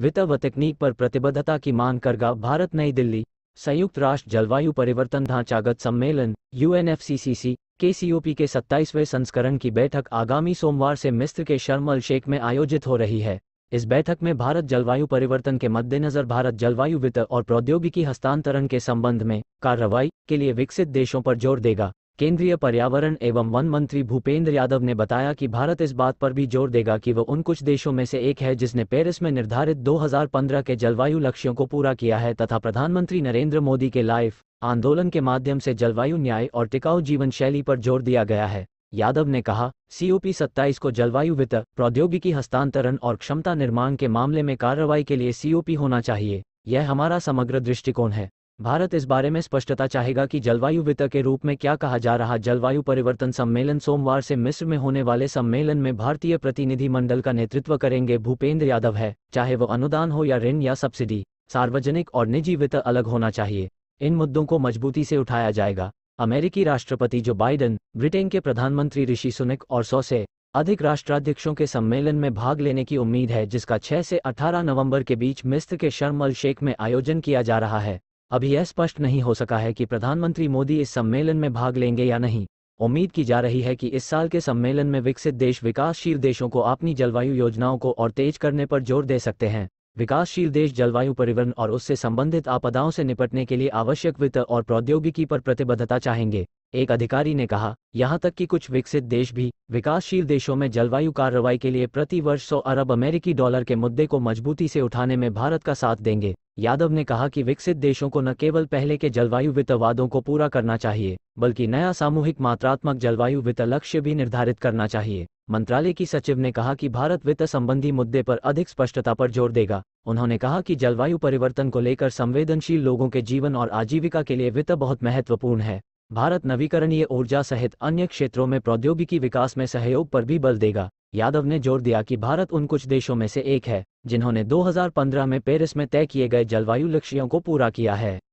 वित्त व तकनीक पर प्रतिबद्धता की मांग करगा भारत नई दिल्ली संयुक्त राष्ट्र जलवायु परिवर्तन ढांचागत सम्मेलन यूएनएफसीसीसी के सीओपी के सत्ताईसवें संस्करण की बैठक आगामी सोमवार से मिस्र के शर्मल शेख में आयोजित हो रही है इस बैठक में भारत जलवायु परिवर्तन के मद्देनजर भारत जलवायु वित्त और प्रौद्योगिकी हस्तांतरण के संबंध में कार्रवाई के लिए विकसित देशों पर जोर देगा केंद्रीय पर्यावरण एवं वन मंत्री भूपेंद्र यादव ने बताया कि भारत इस बात पर भी जोर देगा कि वह उन कुछ देशों में से एक है जिसने पेरिस में निर्धारित 2015 के जलवायु लक्ष्यों को पूरा किया है तथा प्रधानमंत्री नरेंद्र मोदी के लाइफ आंदोलन के माध्यम से जलवायु न्याय और टिकाऊ जीवन शैली पर जोर दिया गया है यादव ने कहा सीओपी सत्ताईस को जलवायु वित्त प्रौद्योगिकी हस्तांतरण और क्षमता निर्माण के मामले में कार्रवाई के लिए सीओपी होना चाहिए यह हमारा समग्र दृष्टिकोण है भारत इस बारे में स्पष्टता चाहेगा कि जलवायु वित्त के रूप में क्या कहा जा रहा जलवायु परिवर्तन सम्मेलन सोमवार से मिस्र में होने वाले सम्मेलन में भारतीय प्रतिनिधि मंडल का नेतृत्व करेंगे भूपेंद्र यादव है चाहे वो अनुदान हो या ऋण या सब्सिडी सार्वजनिक और निजी वित्त अलग होना चाहिए इन मुद्दों को मजबूती से उठाया जाएगा अमेरिकी राष्ट्रपति जो बाइडन ब्रिटेन के प्रधानमंत्री ऋषि सुनिक और सौ से अधिक राष्ट्राध्यक्षों के सम्मेलन में भाग लेने की उम्मीद है जिसका 6 से 18 नवंबर के बीच मिस्र के शर्म अल शेख में आयोजन किया जा रहा है अभी यह स्पष्ट नहीं हो सका है कि प्रधानमंत्री मोदी इस सम्मेलन में भाग लेंगे या नहीं उम्मीद की जा रही है कि इस साल के सम्मेलन में विकसित देश विकासशील देशों को अपनी जलवायु योजनाओं को और तेज करने पर जोर दे सकते हैं विकासशील देश जलवायु परिवहन और उससे संबंधित आपदाओं से निपटने के लिए आवश्यक वित्त और प्रौद्योगिकी पर प्रतिबद्धता चाहेंगे एक अधिकारी ने कहा यहां तक कि कुछ विकसित देश भी विकासशील देशों में जलवायु कार्रवाई के लिए प्रति वर्ष सौ अरब अमेरिकी डॉलर के मुद्दे को मजबूती से उठाने में भारत का साथ देंगे यादव ने कहा कि विकसित देशों को न केवल पहले के जलवायु वित्त वादों को पूरा करना चाहिए बल्कि नया सामूहिक मात्रात्मक जलवायु वित्त लक्ष्य भी निर्धारित करना चाहिए मंत्रालय की सचिव ने कहा कि भारत वित्त संबंधी मुद्दे पर अधिक स्पष्टता पर जोर देगा उन्होंने कहा कि जलवायु परिवर्तन को लेकर संवेदनशील लोगों के जीवन और आजीविका के लिए वित्त बहुत महत्वपूर्ण है भारत नवीकरणीय ऊर्जा सहित अन्य क्षेत्रों में प्रौद्योगिकी विकास में सहयोग पर भी बल देगा यादव ने जोर दिया कि भारत उन कुछ देशों में से एक है जिन्होंने 2015 में पेरिस में तय किए गए जलवायु लक्ष्यों को पूरा किया है